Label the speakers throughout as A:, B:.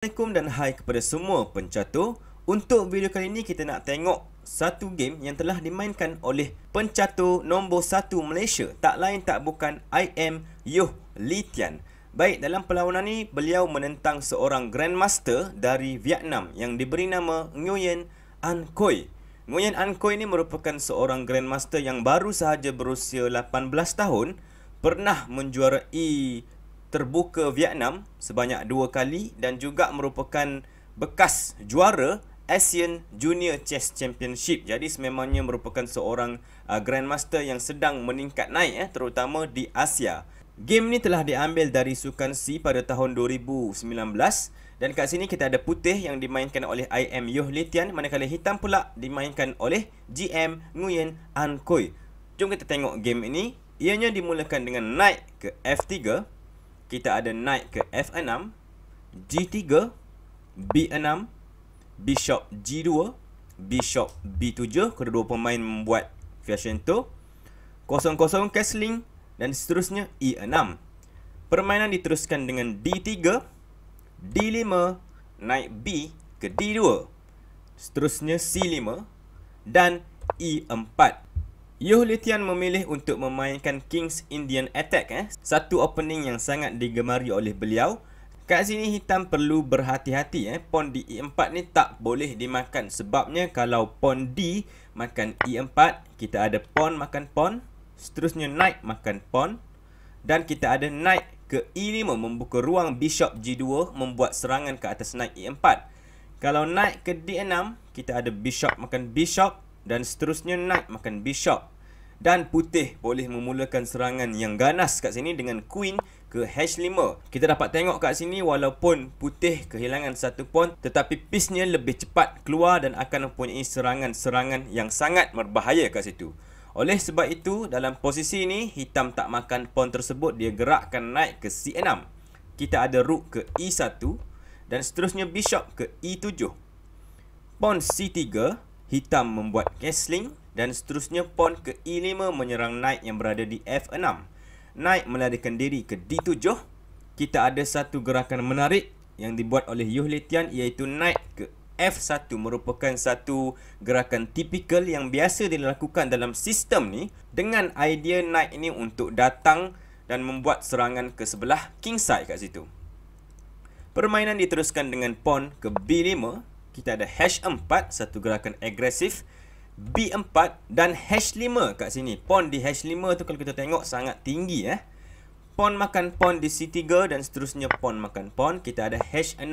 A: Assalamualaikum dan hai kepada semua pencatur Untuk video kali ini kita nak tengok satu game yang telah dimainkan oleh pencatur nombor 1 Malaysia Tak lain tak bukan I IM Yoh Litian Baik dalam perlawanan ini beliau menentang seorang Grandmaster dari Vietnam Yang diberi nama Nguyen An Khoi Nguyen An Khoi ini merupakan seorang Grandmaster yang baru sahaja berusia 18 tahun Pernah menjuarai terbuka Vietnam sebanyak dua kali dan juga merupakan bekas juara Asian Junior Chess Championship. Jadi sememangnya merupakan seorang uh, grandmaster yang sedang meningkat naik eh terutama di Asia. Game ni telah diambil dari Sukan si pada tahun 2019 dan kat sini kita ada putih yang dimainkan oleh IM Yoh Litian manakala hitam pula dimainkan oleh GM Nguyen An Khoi. Jom kita tengok game ini. Ianya dimulakan dengan naik ke F3 kita ada knight ke f6, g3, b6, bishop g2, bishop b7. Kedua-dua pemain membuat fashion tu. Kosong-kosong castling dan seterusnya e6. Permainan diteruskan dengan d3, d5, knight b ke d2. Seterusnya c5 dan e4. Yoh Letian memilih untuk memainkan King's Indian Attack eh. Satu opening yang sangat digemari oleh beliau Kat sini hitam perlu berhati-hati eh. Pawn di E4 ni tak boleh dimakan Sebabnya kalau pawn D makan E4 Kita ada pawn makan pawn Seterusnya knight makan pawn Dan kita ada knight ke E5 Membuka ruang bishop G2 Membuat serangan ke atas knight E4 Kalau knight ke D6 Kita ada bishop makan bishop Dan seterusnya knight makan bishop dan putih boleh memulakan serangan yang ganas kat sini dengan queen ke h5. Kita dapat tengok kat sini walaupun putih kehilangan satu pawn tetapi piece lebih cepat keluar dan akan mempunyai serangan-serangan yang sangat berbahaya kat situ. Oleh sebab itu dalam posisi ini hitam tak makan pawn tersebut dia gerakkan naik ke c6. Kita ada rook ke e1 dan seterusnya bishop ke e7. Pawn c3, hitam membuat castling dan seterusnya pawn ke E5 menyerang knight yang berada di F6. Knight melarikan diri ke D7. Kita ada satu gerakan menarik yang dibuat oleh Yu Letian iaitu knight ke F1 merupakan satu gerakan tipikal yang biasa dilakukan dalam sistem ni dengan idea knight ini untuk datang dan membuat serangan ke sebelah kingside kat situ. Permainan diteruskan dengan pawn ke B5. Kita ada H4, satu gerakan agresif. B4 dan H5 kat sini. Pawn di H5 tu kalau kita tengok sangat tinggi eh. Pawn makan pawn di C3 dan seterusnya pawn makan pawn. Kita ada H6.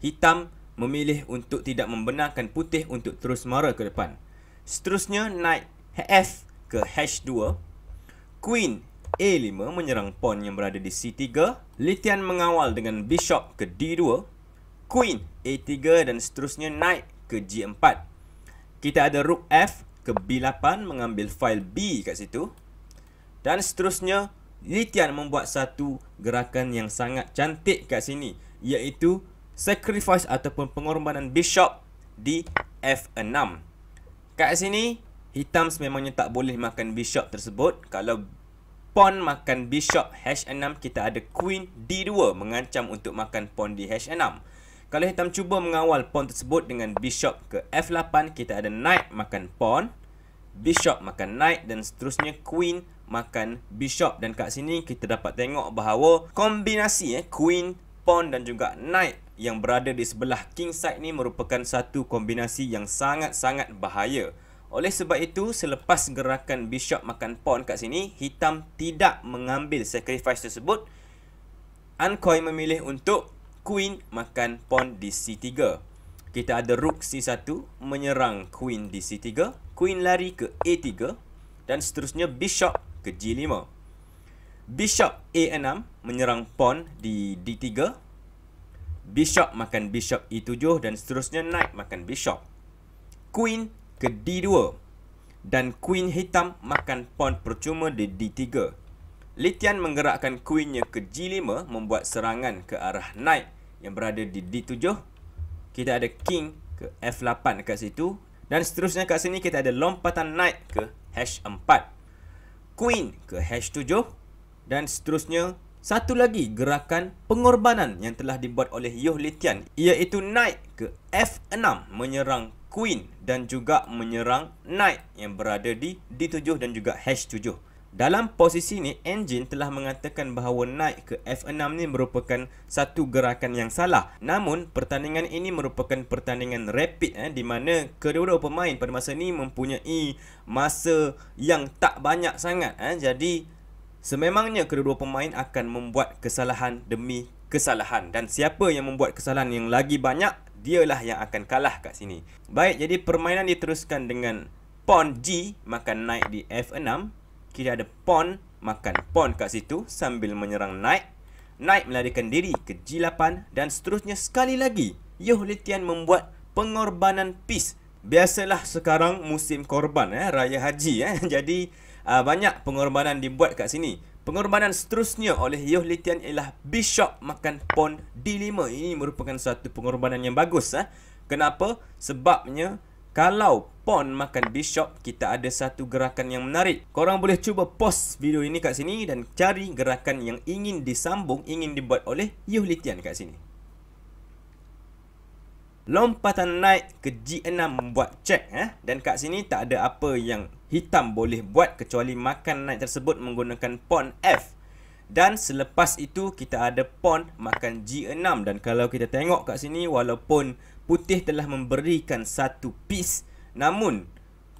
A: Hitam memilih untuk tidak membenarkan putih untuk terus mara ke depan. Seterusnya naik F ke H2. Queen A5 menyerang pawn yang berada di C3. Litian mengawal dengan bishop ke D2. Queen A3 dan seterusnya naik ke G4. Kita ada Rook F ke B8 mengambil file B kat situ. Dan seterusnya, Litian membuat satu gerakan yang sangat cantik kat sini. Iaitu sacrifice ataupun pengorbanan Bishop di F6. Kat sini, hitam sememangnya tak boleh makan Bishop tersebut. Kalau pawn makan Bishop H6, kita ada Queen D2 mengancam untuk makan pawn di H6. Kalau hitam cuba mengawal pawn tersebut dengan bishop ke f8, kita ada knight makan pawn. Bishop makan knight dan seterusnya queen makan bishop. Dan kat sini kita dapat tengok bahawa kombinasi eh, queen, pawn dan juga knight yang berada di sebelah king side ni merupakan satu kombinasi yang sangat-sangat bahaya. Oleh sebab itu, selepas gerakan bishop makan pawn kat sini, hitam tidak mengambil sacrifice tersebut. Ankoi memilih untuk Queen makan pawn di C3. Kita ada rook C1 menyerang queen di C3. Queen lari ke A3 dan seterusnya bishop ke G5. Bishop A6 menyerang pawn di D3. Bishop makan bishop E7 dan seterusnya knight makan bishop. Queen ke D2 dan queen hitam makan pawn percuma di D3. Litian menggerakkan queennya ke G5 membuat serangan ke arah knight yang berada di D7. Kita ada King ke F8 dekat situ. Dan seterusnya kat sini kita ada lompatan knight ke H4. Queen ke H7. Dan seterusnya satu lagi gerakan pengorbanan yang telah dibuat oleh Yoh Litian. Iaitu knight ke F6 menyerang Queen dan juga menyerang knight yang berada di D7 dan juga H7. Dalam posisi ni, enjin telah mengatakan bahawa naik ke F6 ni merupakan satu gerakan yang salah. Namun, pertandingan ini merupakan pertandingan rapid eh, di mana kedua-dua pemain pada masa ni mempunyai masa yang tak banyak sangat. Eh. Jadi, sememangnya kedua-dua pemain akan membuat kesalahan demi kesalahan. Dan siapa yang membuat kesalahan yang lagi banyak, dialah yang akan kalah kat sini. Baik, jadi permainan diteruskan dengan pawn G, maka naik di F6. Kira ada pawn makan pawn kat situ sambil menyerang knight. Knight melarikan diri ke G8 dan seterusnya sekali lagi. Yoh Litian membuat pengorbanan peace. Biasalah sekarang musim korban eh, raya haji. Eh. Jadi uh, banyak pengorbanan dibuat kat sini. Pengorbanan seterusnya oleh Yoh Litian ialah Bishop makan pawn D5. Ini merupakan satu pengorbanan yang bagus. Eh. Kenapa? Sebabnya kalau pawn makan bishop, kita ada satu gerakan yang menarik. Korang boleh cuba post video ini kat sini dan cari gerakan yang ingin disambung, ingin dibuat oleh Yuh Litian kat sini. Lompatan naik ke G6 buat check eh? Dan kat sini tak ada apa yang hitam boleh buat Kecuali makan naik tersebut menggunakan pawn F Dan selepas itu kita ada pawn makan G6 Dan kalau kita tengok kat sini walaupun putih telah memberikan satu piece namun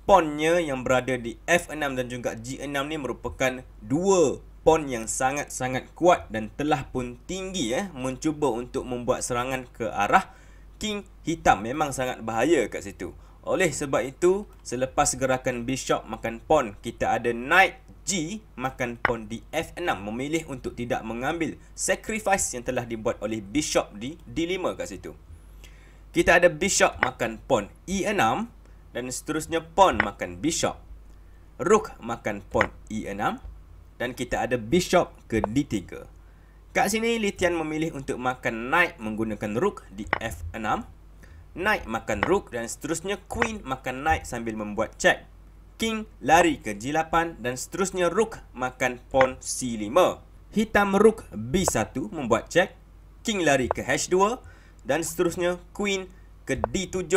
A: pawnnya yang berada di F6 dan juga G6 ni merupakan dua pawn yang sangat-sangat kuat dan telah pun tinggi eh mencuba untuk membuat serangan ke arah king hitam memang sangat bahaya kat situ oleh sebab itu selepas gerakan bishop makan pawn kita ada knight G makan pawn di F6 memilih untuk tidak mengambil sacrifice yang telah dibuat oleh bishop di D5 kat situ kita ada bishop makan pawn e6 dan seterusnya pawn makan bishop. Rook makan pawn e6 dan kita ada bishop ke d3. Kat sini Litian memilih untuk makan knight menggunakan rook di f6. Knight makan rook dan seterusnya queen makan knight sambil membuat check. King lari ke g8 dan seterusnya rook makan pawn c5. Hitam rook b1 membuat check. King lari ke h2 dan seterusnya Queen ke D7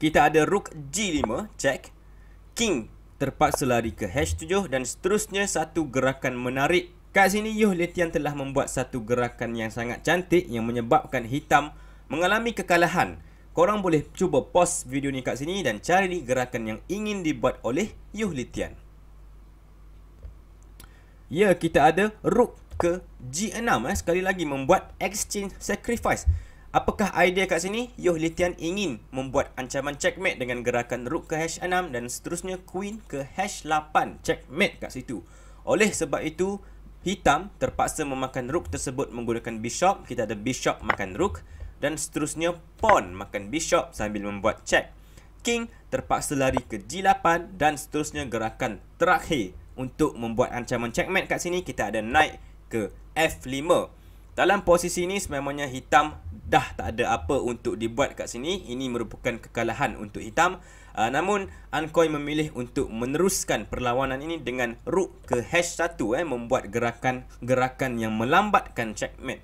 A: Kita ada Rook G5 Check King terpaksa lari ke H7 Dan seterusnya satu gerakan menarik Kat sini Yoh Letian telah membuat satu gerakan yang sangat cantik Yang menyebabkan hitam mengalami kekalahan Korang boleh cuba pause video ni kat sini Dan cari gerakan yang ingin dibuat oleh Yoh Letian Ya kita ada Rook ke G6 eh, sekali lagi membuat exchange sacrifice. Apakah idea kat sini? Yoh Litian ingin membuat ancaman checkmate dengan gerakan rook ke H6 dan seterusnya queen ke H8 checkmate kat situ. Oleh sebab itu, hitam terpaksa memakan rook tersebut menggunakan bishop. Kita ada bishop makan rook dan seterusnya pawn makan bishop sambil membuat check. King terpaksa lari ke G8 dan seterusnya gerakan terakhir untuk membuat ancaman checkmate kat sini kita ada knight ke F5. Dalam posisi ini sememangnya hitam dah tak ada apa untuk dibuat kat sini. Ini merupakan kekalahan untuk hitam. Uh, namun Ankoi memilih untuk meneruskan perlawanan ini dengan rook ke H1 eh membuat gerakan-gerakan yang melambatkan checkmate.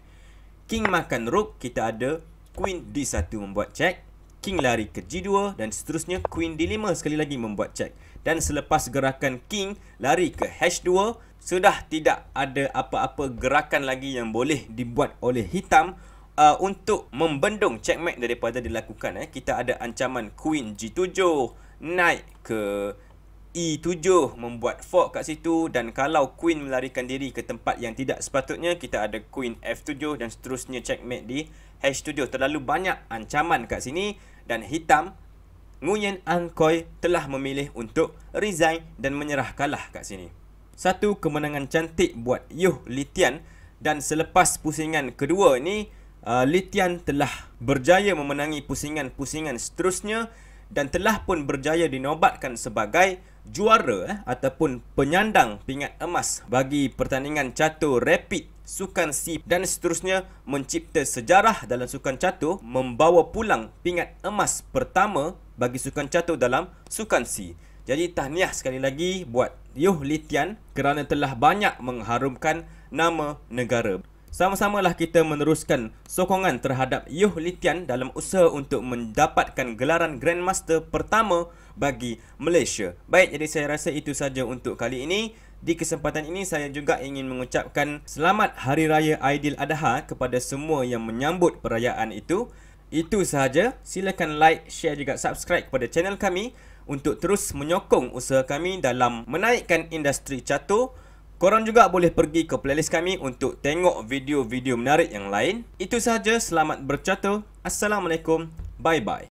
A: King makan rook, kita ada queen D1 membuat check. King lari ke G2 dan seterusnya queen D5 sekali lagi membuat check. Dan selepas gerakan king lari ke H2, sudah tidak ada apa-apa gerakan lagi yang boleh dibuat oleh hitam uh, untuk membendung checkmate daripada dilakukan eh kita ada ancaman queen g7 naik ke e7 membuat fork kat situ dan kalau queen melarikan diri ke tempat yang tidak sepatutnya kita ada queen f7 dan seterusnya checkmate di h7 terlalu banyak ancaman kat sini dan hitam Nguyen Ang Khoi telah memilih untuk resign dan menyerah kalah kat sini. Satu kemenangan cantik buat Yuh Litian dan selepas pusingan kedua ni uh, Litian telah berjaya memenangi pusingan-pusingan seterusnya dan telah pun berjaya dinobatkan sebagai juara eh, ataupun penyandang pingat emas bagi pertandingan catur rapid sukan C dan seterusnya mencipta sejarah dalam sukan catur membawa pulang pingat emas pertama bagi sukan catur dalam sukan C jadi tahniah sekali lagi buat Yuh Litian kerana telah banyak mengharumkan nama negara. Sama-samalah kita meneruskan sokongan terhadap Yuh Litian dalam usaha untuk mendapatkan gelaran Grandmaster pertama bagi Malaysia. Baik, jadi saya rasa itu saja untuk kali ini. Di kesempatan ini saya juga ingin mengucapkan selamat Hari Raya Aidil Adha kepada semua yang menyambut perayaan itu. Itu sahaja. Silakan like, share juga subscribe kepada channel kami untuk terus menyokong usaha kami dalam menaikkan industri catur. Korang juga boleh pergi ke playlist kami untuk tengok video-video menarik yang lain. Itu sahaja, selamat bercatur. Assalamualaikum, bye-bye.